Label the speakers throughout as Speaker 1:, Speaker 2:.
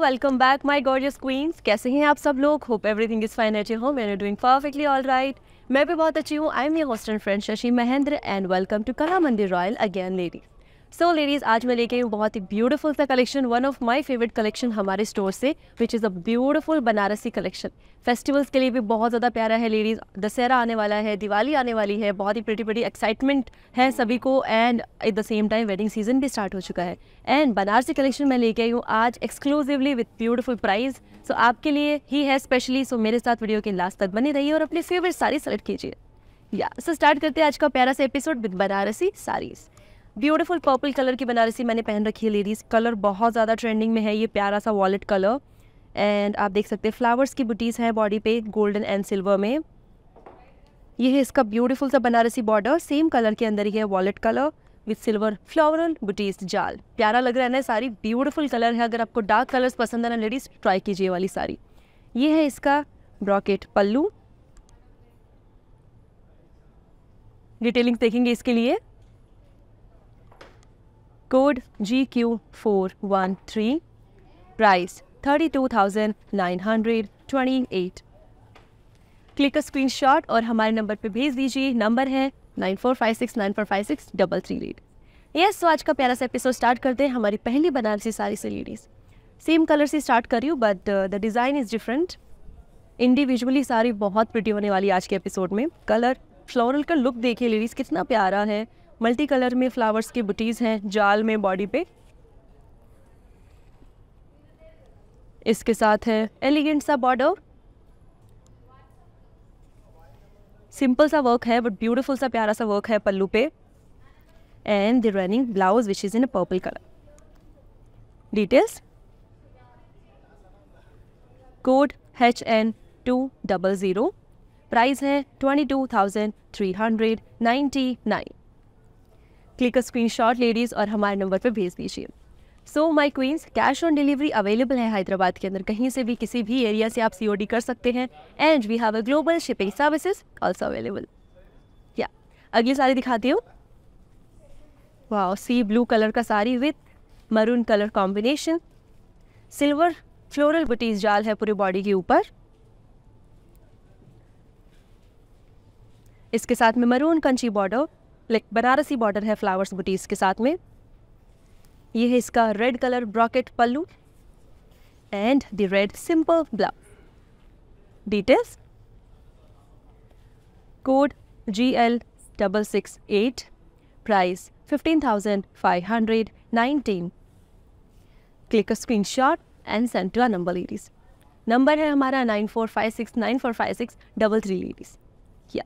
Speaker 1: Welcome back my gorgeous queens कैसे हैं आप सब लोग hope everything is fine at home and doing perfectly all right मैं भी बहुत अच्छी हूँ I am your hostel friend Shashi Mahendra and welcome to Kala Mandir Royal again ladies so ladies आज मैं लेके हूँ बहुत ही ब्यूटीफुल सा collection one of my favourite collection हमारे स्टोर से which is a beautiful Banarasi collection festivals के लिए भी बहुत ज़्यादा प्यारा है लेडीज़ दशहरा आने वाला है दिवाली आने वाली है बहुत ही प्रटी प्रटी एक्साइटमेंट है सभी को and at the same time wedding season भी स्टार्ट हो चुका है एंड बनारसी कलेक्शन मैं लेके आई हूँ आज exclusively with beautiful price so आपके लिए ही है स्पेशली सो so मेरे साथ वीडियो के लास्ट तक बने रहिए और अपनी फेवरेट साड़ी सेलेक्ट कीजिए या सो स्टार्ट करते हैं आज का प्यारा सा episode with Banarasi saris beautiful purple colour की बनारसी मैंने पहन रखी है लेडीज़ कलर बहुत ज़्यादा ट्रेंडिंग में है ये प्यारा सा वॉलेट कलर एंड आप देख सकते हैं फ्लावर्स की बुटीज़ हैं बॉडी पे गोल्डन एंड सिल्वर में ये है इसका ब्यूटीफुल सा बनारसी बॉर्डर सेम कलर के अंदर ही है violet colour with silver floral बुटीज जाल प्यारा लग रहा है ना सारी ब्यूटीफुल कलर है अगर आपको डार्क कलर्स पसंद है ना लेडीज़ ट्राई कीजिए वाली साड़ी ये है इसका ब्रॉकेट पल्लू डिटेलिंग देखेंगे इसके लिए code G Q four one three price thirty two thousand nine hundred twenty eight click screenshot और हमारे नंबर पर भेज दीजिए नंबर है nine four five six nine four five six double three eight yes तो आज का प्यारा सा एपिसोड स्टार्ट करते हैं हमारी पहली बनारसी साड़ी से लेडीज़ सेम कलर से स्टार्ट कर रही हूँ but the design is different individually sari बहुत प्रिटी होने वाली आज के एपिसोड में कलर फ्लोरल का लुक देखिए लेडीज़ कितना प्यारा है मल्टी कलर में फ्लावर्स के बुटीज़ हैं जाल में बॉडी पे इसके साथ है एलिगेंट सा बॉर्डर सिंपल सा वर्क है बट ब्यूटीफुल सा प्यारा सा वर्क है पल्लू पे and the running blouse which is in a purple colour details code H N two double zero price है twenty two thousand three hundred ninety nine click a screenshot ladies और हमारे number पर भेज दीजिए so my queens cash on delivery available है हैदराबाद के अंदर कहीं से भी किसी भी एरिया से आप सी कर सकते हैं and we have a global shipping services also available या अगली साड़ी दिखाती हूँ वाओ सी ब्लू कलर का sari with maroon colour combination silver floral बुटीज जाल है पूरे बॉडी के ऊपर इसके साथ में maroon Kanchi border like Banarasi border है फ्लावर्स बुटीज के साथ में ये है इसका red colour brocade pallu and the red simple blouse details code G L double six eight price fifteen thousand five hundred nineteen click screenshot and send to number ladies number है हमारा nine four five six nine four five six double three ladies या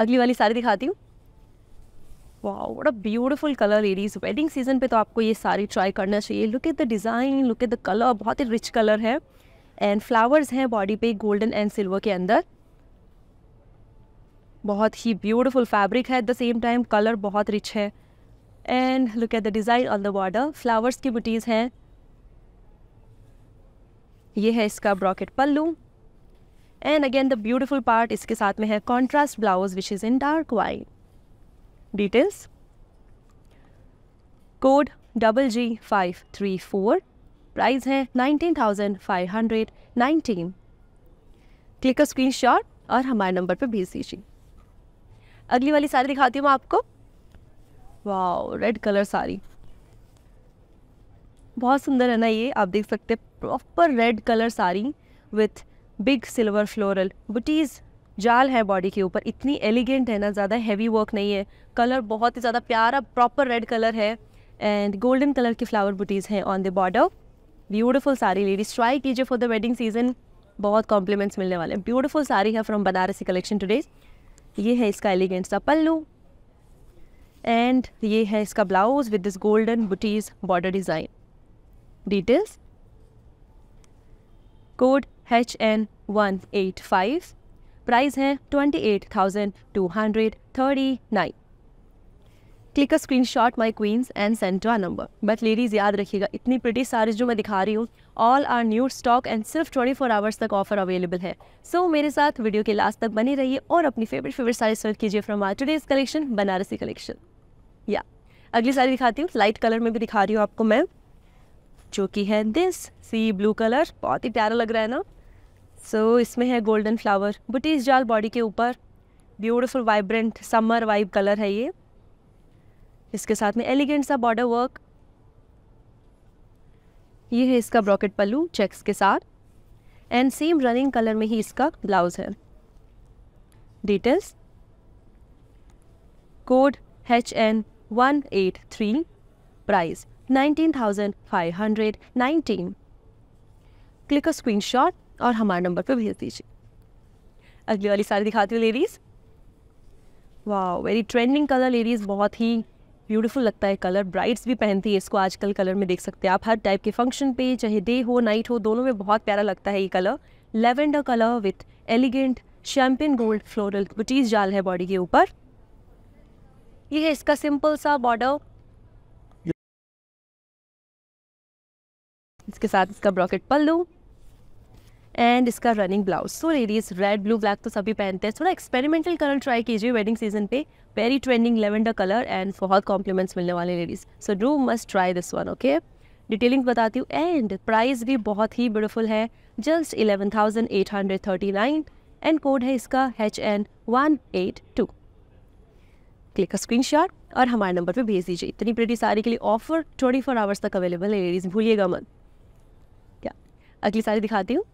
Speaker 1: अगली वाली सारी दिखाती हूँ वाह what a beautiful colour ladies wedding season पे तो आपको ये सारी ट्राई करना चाहिए look at the design look at the colour बहुत ही रिच कलर है एंड फ्लावर्स हैं बॉडी पे गोल्डन एंड सिल्वर के अंदर बहुत ही ब्यूटीफुल फैब्रिक है at the same time colour बहुत रिच है and look at the design on the border flowers की बुटीज़ हैं ये है इसका brocade pallu and again the beautiful part इसके साथ में है contrast blouse which is in dark white details. Code double G five three four price है nineteen thousand five hundred nineteen click कर स्क्रीन शॉट और हमारे नंबर पर भेज दीजिए अगली वाली साड़ी दिखाती हूँ मैं आपको वाह रेड कलर साड़ी बहुत सुंदर है ना ये आप देख सकते हैं proper red colour sari with big silver floral बुटीज़ जाल है बॉडी के ऊपर इतनी एलिगेंट है ना ज़्यादा हैवी वर्क नहीं है कलर बहुत ही ज़्यादा प्यारा प्रॉपर रेड कलर है एंड गोल्डन कलर की फ्लावर बुटीज़ हैं on the border beautiful sari ladies try कीजिए फॉर द वेडिंग सीजन बहुत कॉम्प्लीमेंट्स मिलने वाले हैं ब्यूटीफुल सारी है फ्रॉम बनारसी कलेक्शन टूडेज ये है इसका एलिगेंट सा पल्लू एंड ये है इसका ब्लाउज विद दिस गोल्डन बुटीज border design details code H N one eight five price है twenty eight thousand two hundred thirty nine click a screenshot my queens and send our number but ladies याद रखिएगा इतनी pretty सारी जो मैं दिखा रही हूँ all our new stock and सिर्फ 24 आवर्स तक ऑफर अवेलेबल है सो so, मेरे साथ वीडियो के लास्ट तक बने रहिए और अपनी फेवरेट फेवरेट साड़ी सर्च कीजिए from our today's collection Banarasi collection या अगली साड़ी दिखाती हूँ लाइट कलर में भी दिखा रही हूँ आपको मैं जो कि है दिस सी ब्लू कलर बहुत ही प्यारा लग रहा है ना सो so, इसमें है गोल्डन फ्लावर बुटीज जाल बॉडी के ऊपर beautiful vibrant summer vibe colour है ये इसके साथ में एलिगेंट सा बॉर्डर वर्क ये है इसका ब्रॉकेट पल्लू चेक्स के साथ एंड सेम रनिंग कलर में ही इसका ब्लाउज है details code H N one eight three price nineteen thousand five hundred nineteen click a screenshot और हमारे नंबर पर भेज दीजिए अगली वाली साड़ी दिखाती हूँ लेडीज़ वाह वेरी ट्रेंडिंग कलर लेडीज़ बहुत ही ब्यूटीफुल लगता है कलर ब्राइड्स भी पहनती है इसको आजकल कलर में देख सकते हैं आप हर टाइप के फंक्शन पे चाहे डे हो नाइट हो दोनों में बहुत प्यारा लगता है ये colour lavender colour with elegant champagne gold floral बुटीज जाल है बॉडी के ऊपर ये है इसका सिंपल सा बॉर्डर इसके साथ इसका ब्रॉकेट पल्लू एंड इसका running blouse so ladies red blue black तो सभी पहनते हैं थोड़ा एक्सपेरिमेंटल कलर ट्राई कीजिए वेडिंग सीजन पे very trending lavender colour and बहुत कॉम्प्लीमेंट्स मिलने वाले ladies so do must try this one okay detailing बताती हूँ एंड प्राइस भी बहुत ही ब्यूटीफुल है just eleven thousand eight hundred thirty nine and code है इसका H N one eight to click screenshot और हमारे नंबर पर भेज दीजिए इतनी प्रति साड़ी के लिए ऑफर ट्वेंटी फोर आवर्स तक अवेलेबल है लेडीज़ भूलिएगा मन क्या अगली साड़ी दिखाती हूँ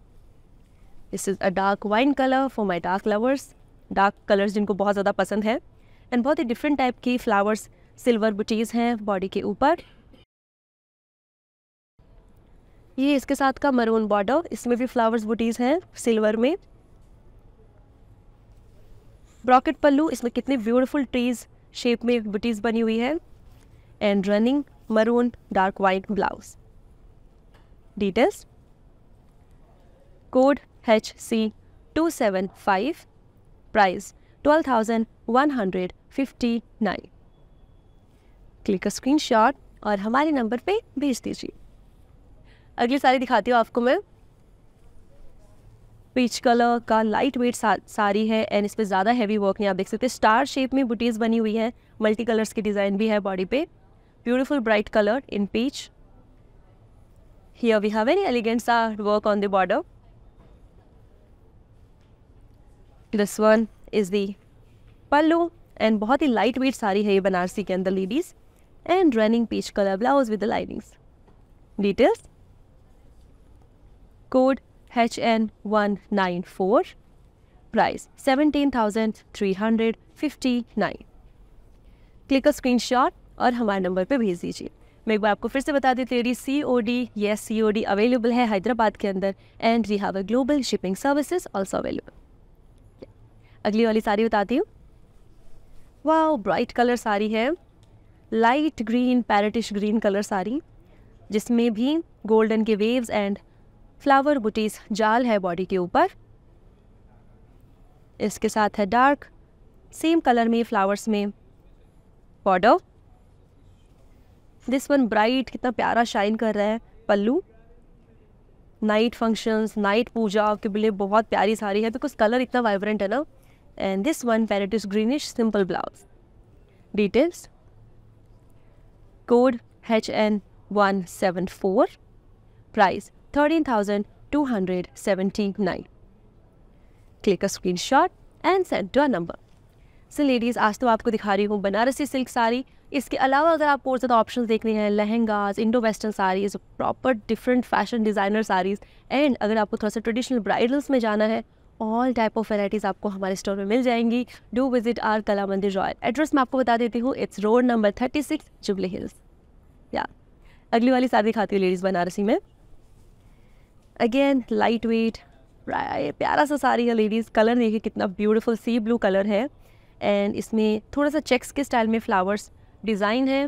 Speaker 1: this is a dark wine colour for my dark lovers dark colours जिनको बहुत ज़्यादा पसंद है एंड बहुत ही डिफरेंट टाइप की फ्लावर्स सिल्वर बुटीज़ हैं बॉडी के ऊपर ये इसके साथ का मरून बॉर्डर इसमें भी फ्लावर्स बुटीज़ हैं सिल्वर में ब्रॉकेट पल्लू इसमें कितने ब्यूटीफुल ट्रीज शेप में बुटीज़ बनी हुई है and running maroon dark white blouse details code H C two seven five price twelve thousand one hundred fifty nine click screenshot और हमारे नंबर पे भेज दीजिए अगली साड़ी दिखाती हूँ आपको मैं पीच कलर का लाइट वेट सा, साड़ी है एंड इस पर ज़्यादा हैवी वर्क नहीं आप देख सकते स्टार शेप में बुटीज़ बनी हुई है मल्टी कलर्स की डिज़ाइन भी है बॉडी पे bright colour in peach here we have any elegant elegant work on the border this one is the pallu and बहुत ही लाइट वेट साड़ी है ये बनारसी के अंदर ladies and running peach colour blouse with linings details code H N one nine four price seventeen thousand three hundred fifty nine click screenshot और हमारे number पर भेज दीजिए मैं एक बार आपको फिर से बता देती ladies C O D yes C O D available है हैदराबाद के अंदर and we have a global shipping services also available अगली वाली साड़ी बताती हूँ वाह ब्राइट कलर साड़ी है light green parrotish green colour sari जिसमें भी गोल्डन के वेव्स एंड फ्लावर बुटीस जाल है बॉडी के ऊपर इसके साथ है डार्क सेम कलर में फ्लावर्स में बॉर्डर दिस वन ब्राइट कितना प्यारा शाइन कर रहा है pallu night functions night puja के लिए बहुत प्यारी साड़ी है बिकॉज कलर इतना वाइब्रेंट है ना and this one it is greenish simple blouse. Details Code HN174 Price 13,279 Click a screenshot and send to our number. So ladies, आज तो आपको दिखा रही हूँ बनारसी सिल्क साड़ी इसके अलावा अगर आप और ज़्यादा ऑप्शन देखने हैं lehengas Indo western saris proper different fashion designer saris and अगर आपको थोड़ा सा ट्रेडिशनल ब्राइडल्स में जाना है ऑल टाइप ऑफ वेराइटीज़ आपको हमारे स्टोर में मिल जाएंगी डू विजिट आर कला मंदिर रॉयल एड्रेस मैं आपको बता देती हूँ it's road number thirty six Jubilee Hills या अगली वाली शादी खाती हूँ लेडीज़ बनारसी में अगेन लाइट वेट प्यारा सा साड़ी है लेडीज़ कलर देखिए कितना ब्यूटीफुल सी ब्लू कलर है एंड इसमें थोड़ा सा चेक्स के स्टाइल में फ्लावर्स डिज़ाइन है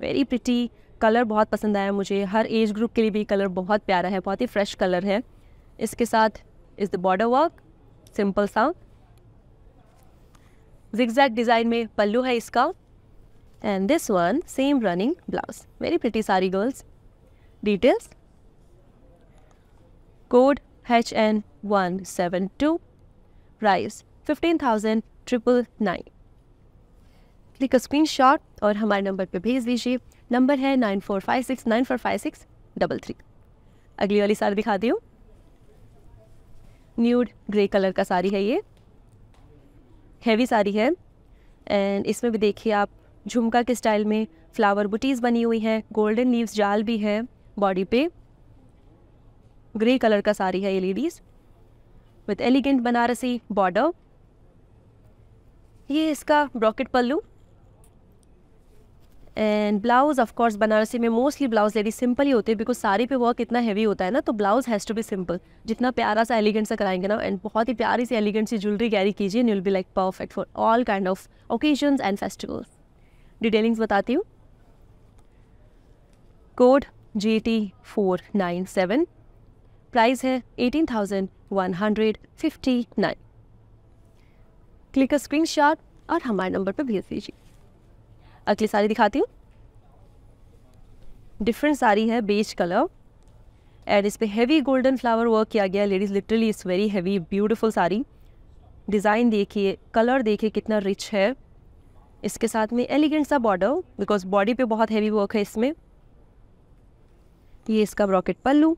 Speaker 1: वेरी प्रिटी कलर बहुत पसंद आया मुझे हर एज ग्रुप के लिए भी कलर बहुत प्यारा है बहुत ही फ्रेश कलर है इसके साथ is the border work simple सा zigzag डिज़ाइन में पल्लू है इसका and this one same running blouse very pretty sari girls details code H N one seven two price fifteen thousand triple nine click screenshot और हमारे number पर भेज दीजिए number है nine four five six nine four five six double three अगली वाली सार दिखाती हूँ न्यूड ग्रे कलर का साड़ी है ये हैवी साड़ी है एंड इसमें भी देखिए आप झुमका के स्टाइल में फ्लावर बुटीज़ बनी हुई हैं गोल्डन लीव्स जाल भी है बॉडी पे ग्रे कलर का साड़ी है ये ladies with elegant Banarasi border ये इसका brocade pallu and blouse of course Banarasi में मोस्टली ब्लाउज लेडी सिंपल ही होते हैं बिकॉज साड़ी पे वर्क इतना हैवी होता है ना तो blouse has to be simple जितना प्यारा सा एलिगेंट सा कराएंगे ना एंड बहुत ही प्यारी सी एलिगेंट सी ज्वेलरी कैरी कीजिए and will be like perfect for all kind of occasion and festivals detailings बताती हूँ code G T four nine seven price है eighteen thousand one hundred fifty nine click screenshot और हमारे number पर भेज दीजिए अगली साड़ी दिखाती हूँ डिफरेंट साड़ी है बेज कलर एंड इस पर हैवी गोल्डन फ्लावर वर्क किया गया ladies literally is very heavy beautiful sari design देखिए कलर देखिए कितना रिच है इसके साथ में एलिगेंट सा बॉर्डर बिकॉज बॉडी पे बहुत हैवी वर्क है इसमें ये इसका brocade pallu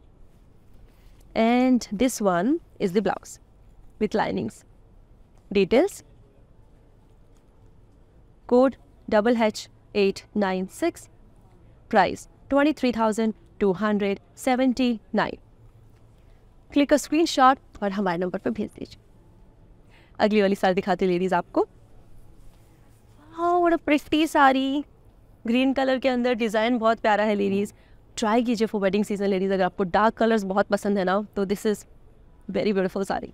Speaker 1: and this one is the blouse with linings details code double H eight nine six price twenty three thousand two hundred seventy nine click screenshot और हमारे number पर भेज दीजिए अगली वाली हाँ, साड़ी दिखाती लेडीज़ आपको और प्रिटी साड़ी ग्रीन कलर के अंदर डिज़ाइन बहुत प्यारा है लेडीज़ ट्राई कीजिए फॉर वेडिंग सीजन लेडीज़ अगर आपको डार्क कलर्स बहुत पसंद है ना तो this is very beautiful sari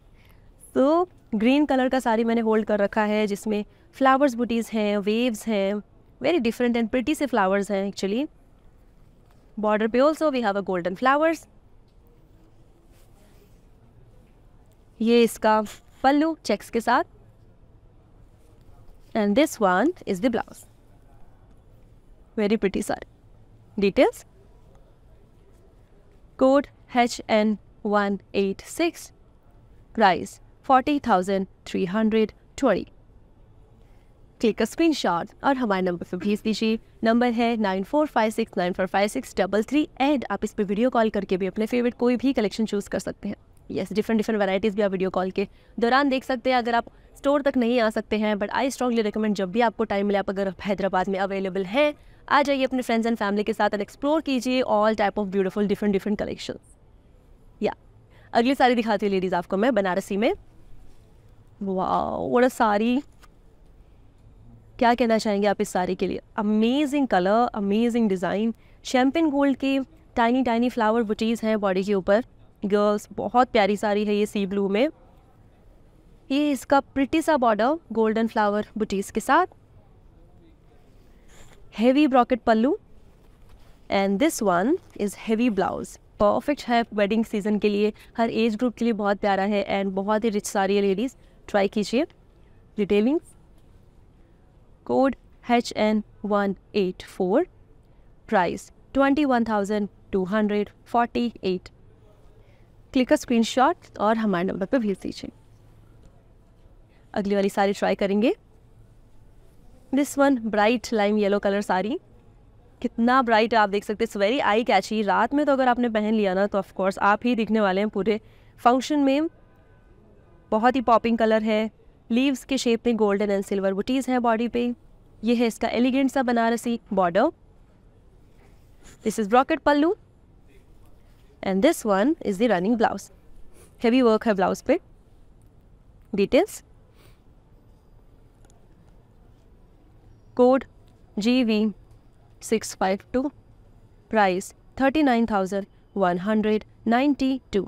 Speaker 1: तो ग्रीन कलर का साड़ी मैंने होल्ड कर रखा है जिसमें फ्लावर्स बुटीज हैं वेव्स हैं वेरी डिफरेंट एंड प्रिटी से फ्लावर्स हैं एक्चुअली बॉर्डर पे also we have a golden flowers ये इसका पल्लू चेक्स के साथ and this one is the blouse very pretty sir details code H N one eight six price forty thousand three hundred twenty click का shot और हमारे number पर भेज दीजिए नंबर है nine four five six nine four five six double three and आप इस पर वीडियो कॉल करके भी अपने फेवरेट कोई भी कलेक्शन चूज़ कर सकते हैं यस डिफरेंट डिफरेंट वैराइटीज़ भी आप वीडियो कॉल के दौरान देख सकते हैं अगर आप स्टोर तक नहीं आ सकते हैं बट आई स्ट्रॉन्गली रिकमेंड जब भी आपको टाइम मिले आप अगर हैदराबाद में अवेलेबल हैं आ जाइए अपने फ्रेंड्स एंड फैमिली के साथ और एक्सप्लोर कीजिए all type of beautiful different different collection या अगली साड़ी दिखाती हूँ लेडीज़ आपको मैं बनारसी में वाह वो साड़ी क्या कहना चाहेंगे आप इस साड़ी के लिए amazing colour amazing design champagne gold के टाइनी टाइनी फ्लावर बुटीज़ हैं बॉडी के ऊपर गर्ल्स बहुत प्यारी साड़ी है ये सी ब्लू में ये इसका प्रिटी सा बॉर्डर गोल्डन फ्लावर बुटीज़ के साथ heavy brocade pallu and this one is heavy blouse perfect है वेडिंग सीजन के लिए हर एज ग्रुप के लिए बहुत प्यारा है एंड बहुत ही रिच साड़ी है लेडीज़ ट्राई कीजिए detailings code H N one eight four price twenty one thousand two hundred forty eight click का शॉट और हमारे नंबर पर भेज दीजिए अगली वाली साड़ी ट्राई करेंगे this one bright lime yellow colour sari कितना ब्राइट आप देख सकते इट्स वेरी आई कैची रात में तो अगर आपने पहन लिया ना तो ऑफकोर्स आप ही दिखने वाले हैं पूरे फंक्शन में बहुत ही पॉपिंग कलर है लीव्स के शेप में गोल्डन एंड सिल्वर बुटीज़ हैं बॉडी पे ये है इसका एलिगेंट सा Banarasi border this is brocade pallu and this one is the running blouse heavy work है ब्लाउज पे details code G V six five two price thirty nine thousand one hundred ninety two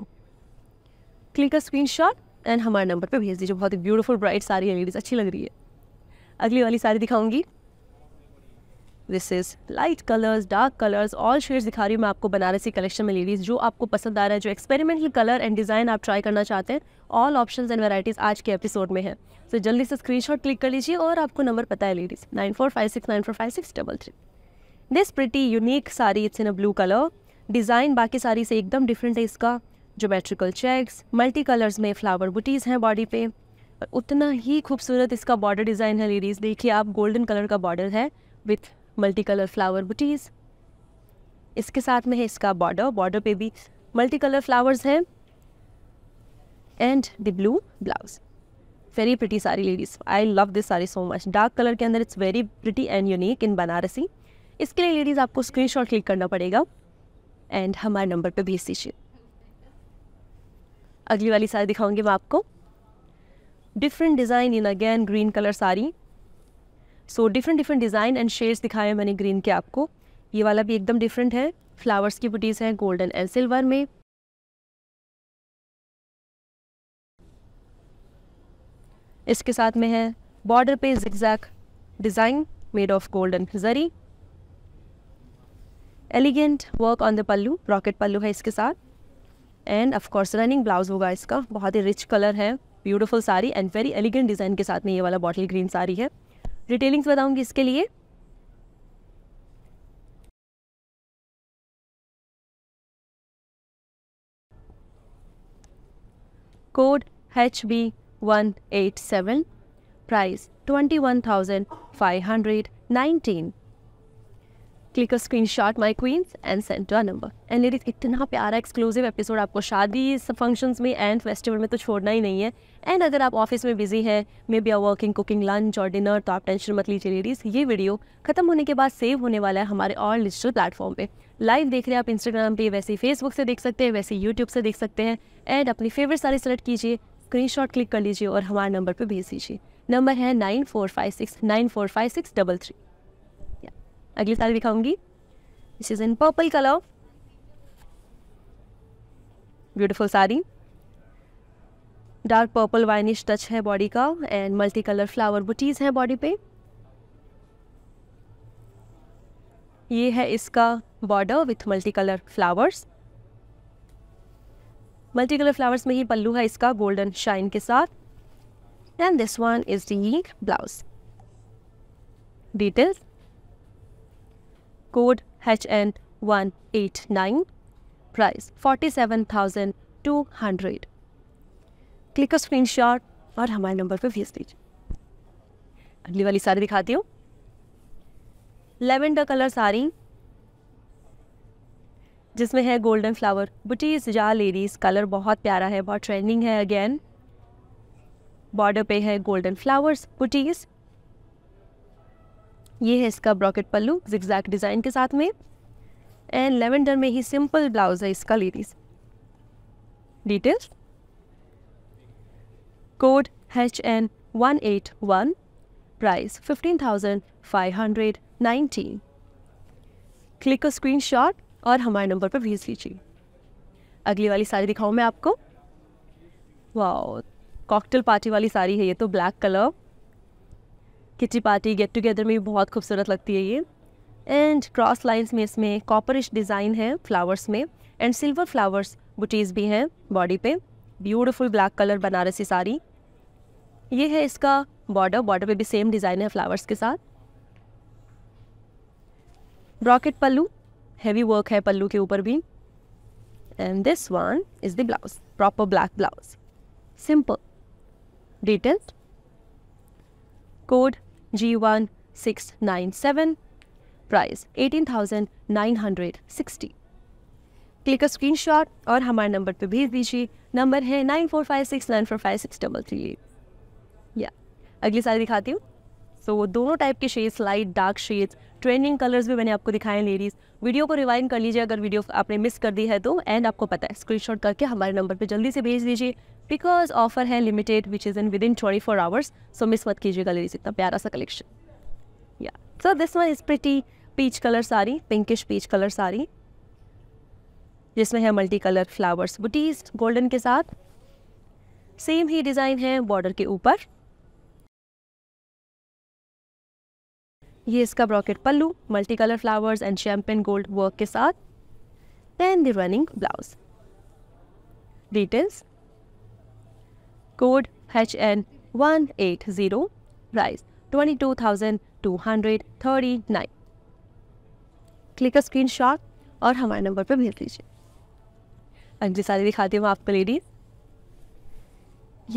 Speaker 1: click a screenshot and हमारे number पे भेज दीजिए बहुत ही beautiful bright सारी है लेडीज़ अच्छी लग रही है अगली वाली साड़ी दिखाऊंगी this is light colours dark colours all shades दिखा रही हूँ मैं आपको बनारसी कलेक्शन में लेडीज़ जो आपको पसंद आ रहा है जो एक्सपेरिमेंटल कलर एंड डिज़ाइन आप ट्राई करना चाहते हैं ऑल ऑप्शन एंड वेराइटीज़ आज के एपिसोड में है सो so, जल्दी से स्क्रीनशॉट क्लिक कर लीजिए और आपको नंबर पता है ladies nine four five six nine four five six double three this pretty unique sari it's in a blue colour design बाकी साड़ी से एकदम डिफरेंट है इसका जोमेट्रिकल चेक्स मल्टी कलर्स में फ्लावर बुटीज़ हैं बॉडी पे और उतना ही खूबसूरत इसका बॉर्डर डिज़ाइन है लेडीज़ देखिए आप गोल्डन कलर का बॉर्डर है विथ मल्टी कलर फ्लावर बुटीज़ इसके साथ में है इसका बॉर्डर बॉर्डर पे भी मल्टी कलर फ्लावर्स हैं and the blue blouse very pretty sari ladies I love this sari so much dark colour के अंदर it's very pretty and unique in Banarasi इसके लिए लेडीज़ आपको स्क्रीनशॉट क्लिक करना पड़ेगा एंड हमारे नंबर पर भेज दीजिए अगली वाली साड़ी दिखाऊंगी मैं आपको different design in again green colour sari so different different design and shades दिखाए हैं मैंने ग्रीन के आपको ये वाला भी एकदम डिफरेंट है फ्लावर्स की बुटीज़ हैं गोल्डन एंड सिल्वर में इसके साथ में है बॉर्डर पे zigzag design made of golden zari elegant work on the pallu brocade pallu है इसके साथ एंड ऑफकोर्स रनिंग ब्लाउज होगा इसका बहुत ही रिच कलर है beautiful sari and very elegant design के साथ में ये वाला बॉटल ग्रीन साड़ी है डिटेलिंग्स बताऊँगी इसके लिए code H B one eight seven price twenty one thousand five hundred nineteen click a screenshot my queens and send to our number and ladies इतना प्यारा एक्सक्लूसिव एपिसोड आपको शादी फंक्शंस में and festival में तो छोड़ना ही नहीं है एंड अगर आप ऑफिस में बिजी हैं maybe are working cooking lunch और डिनर तो आप टेंशन मत लीजिए लेडीज़ ये वीडियो खत्म होने के बाद सेव होने वाला है हमारे और डिजिटल प्लेटफॉर्म पे लाइव देख रहे हैं आप इंस्टाग्राम पे वैसे फेसबुक से देख सकते हैं वैसे यूट्यूब से देख सकते हैं एंड अपनी फेवरेट सारी सेलेक्ट कीजिए शॉट क्लिक कर लीजिए और हमारे नंबर पर भेज दीजिए नंबर है nine four five six nine four five six double three अगली साल दिखाऊंगी this is in purple colour beautiful sari dark purple winish touch है बॉडी का and multi colour flower booties हैं बॉडी पे ये है इसका border with multi colour flowers multi colour flowers में ही पल्लू है इसका गोल्डन शाइन के साथ and this one is the blouse details code H N one eight nine price forty seven thousand two hundred click screenshot और हमारे number पर भेज दीजिए अगली वाली साड़ी दिखाती हूँ लेवेंडर कलर साड़ी जिसमें है गोल्डन फ्लावर बुटीज जा लेडीज़ कलर बहुत प्यारा है बहुत ट्रेंडिंग है अगेन बॉर्डर पे है गोल्डन फ्लावर्स बुटीज ये है इसका ब्रॉकेट पल्लू जिक्जैक डिज़ाइन के साथ में एंड लेवेंडर में ही सिंपल ब्लाउज है इसका ladies details code H N one eight one price fifteen thousand five hundred nineteen click और स्क्रीन शॉट और हमारे नंबर पर भेज लीजिए अगली वाली साड़ी दिखाऊँ मैं आपको वाह कॉकटेल पार्टी वाली साड़ी है ये तो black colour kitty party get together में भी बहुत खूबसूरत लगती है ये एंड क्रॉस लाइंस में इसमें कॉपरिश डिज़ाइन है फ्लावर्स में एंड सिल्वर फ्लावर्स बुटीज़ भी हैं बॉडी पे beautiful black colour Banarasi sari ये है इसका बॉर्डर बॉर्डर पे भी सेम डिज़ाइन है फ्लावर्स के साथ ब्रॉकेट पल्लू हैवी वर्क है पल्लू के ऊपर भी and this one is the blouse proper black blouse simple detailed code G one six nine seven price eighteen thousand nine hundred sixty click screenshot और हमारे number पर भेज दीजिए नंबर है nine four five six nine four five six double three eight या अगली सारी दिखाती हूँ सो so, दोनों टाइप के shades light dark shades trending colours भी मैंने आपको दिखाए लेडीज़ वीडियो को रिवाइंड कर लीजिए अगर वीडियो आपने मिस कर दी है तो एंड आपको पता है स्क्रीनशॉट करके हमारे नंबर पर जल्दी से भेज दीजिए बिकॉज ऑफर है limited which is in within twenty four hours so miss मत कीजिएगा लेडीज़ इतना प्यारा सा कलेक्शन या so this one is pretty peach colour sari pinkish peach colour sari जिसमें है मल्टी कलर फ्लावर्स बुटीज गोल्डन के साथ सेम ही डिज़ाइन है बॉर्डर के ऊपर ये इसका brocade pallu multi colour flowers and champagne gold work के साथ then the running blouse details code H N one eight zero price twenty two thousand two hundred thirty nine click a screenshot और हमारे number पर भेज दीजिए अगली साड़ी दिखाती हूँ आपको लेडीज़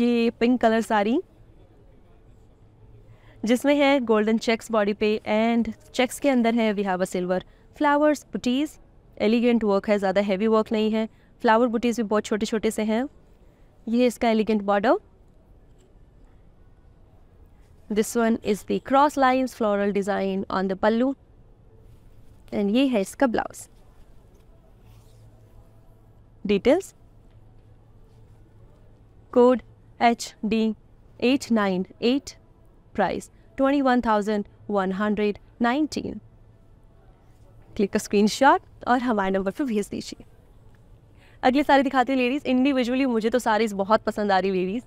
Speaker 1: ये पिंक कलर साड़ी जिसमें है गोल्डन चेक्स बॉडी पे एंड चेक्स के अंदर है we have a silver flowers butis elegant work है ज़्यादा हैवी वर्क नहीं है फ्लावर बुटीज़ भी बहुत छोटे छोटे से हैं ये इसका elegant border this one is the cross lines floral design on the pallu and ये है इसका blouse details code H D eight nine eight price 21,119 click का स्क्रीनशॉट और हमारे नंबर पर भेज दीजिए अगले सारे दिखाते हैं लेडीज़ इंडिविजुअली मुझे तो सारी बहुत पसंद आ रही ladies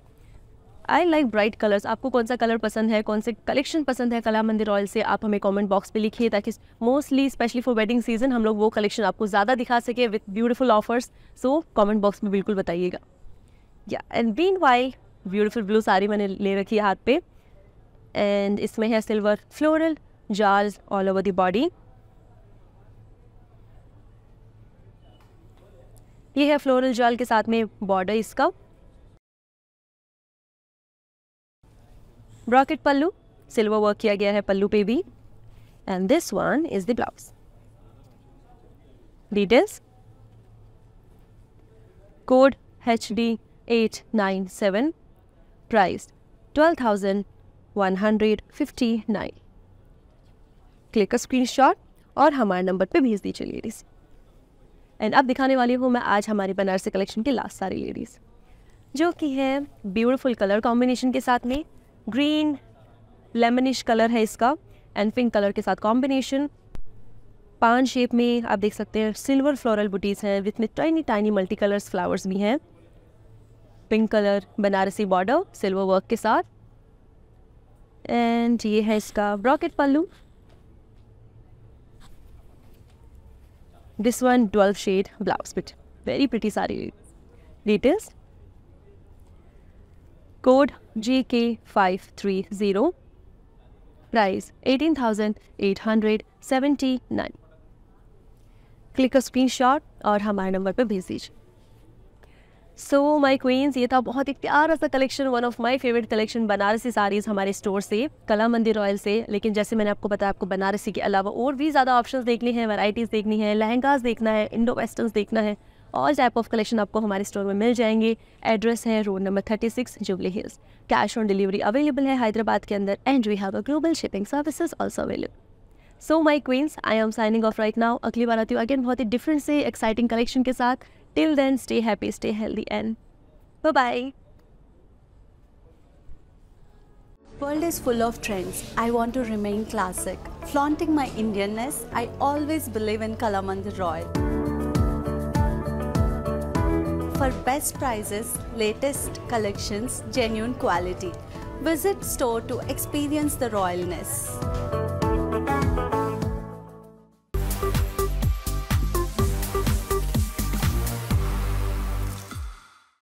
Speaker 1: I like bright colours आपको कौन सा कलर पसंद है कौन से कलेक्शन पसंद है कला मंदिर ऑयल से आप हमें कमेंट बॉक्स पे लिखिए ताकि mostly specially for wedding season हम लोग वो कलेक्शन आपको ज़्यादा दिखा सके with beautiful offers so comment box में बिल्कुल बताइएगा या and been while beautiful blue sari मैंने ले रखी है हाथ पे एंड इसमें है सिल्वर फ्लोरल जार्स ऑल ओवर द बॉडी ये है फ्लोरल जाल के साथ में बॉर्डर इसका ब्रॉकेट पल्लू सिल्वर वर्क किया गया है पल्लू पे भी and this one is the blouse details code H D eight nine seven price twelve thousand 159 click का स्क्रीनशॉट और हमारे नंबर पे भेज दीजिए लेडीज़ एंड अब दिखाने वाली हूँ मैं आज हमारे बनारसी कलेक्शन की लास्ट सारी लेडीज़ जो कि है ब्यूटीफुल कलर कॉम्बिनेशन के साथ में ग्रीन लेमनिश कलर है इसका एंड पिंक कलर के साथ कॉम्बिनेशन पान शेप में आप देख सकते हैं सिल्वर फ्लोरल बुटीज़ हैं विथ में tiny tiny multi colours flowers भी हैं pink colour Banarasi border silver work के साथ एंड ये है इसका brocade pallu this one twelve shade blouse bit very pretty sari latest code G K five three zero price eighteen thousand eight hundred seventy nine click screenshot और हमारे number पर भेज दीजिए सो माई क्वींस ये था बहुत ही प्यारा सा collection one of my favourite collection Banarasi saris हमारे स्टोर से कला मंदिर रॉयल से लेकिन जैसे मैंने आपको बताया आपको बनारसी के अलावा और भी ज़्यादा ऑप्शन देखने हैं वैराइटीज़ देखनी है लहंगाज देखना है इंडो वेस्टर्न देखना है ऑल टाइप ऑफ कलेक्शन आपको हमारे स्टोर में मिल जाएंगे एड्रेस है road number thirty six Jubilee Hills cash on delivery available है हैदराबाद के अंदर and we have a global shipping services also available so my queens I am signing off right now अगली बार आती हूँ अगेन बहुत ही डिफरेंट से एक्साइटिंग कलेक्शन के साथ Till then, stay happy, stay healthy, and bye bye. World is full of trends. I want to remain classic. Flaunting my Indianness, I always believe in Kalamandir Royal. For best prices, latest collections, genuine quality. Visit store to experience the royalness.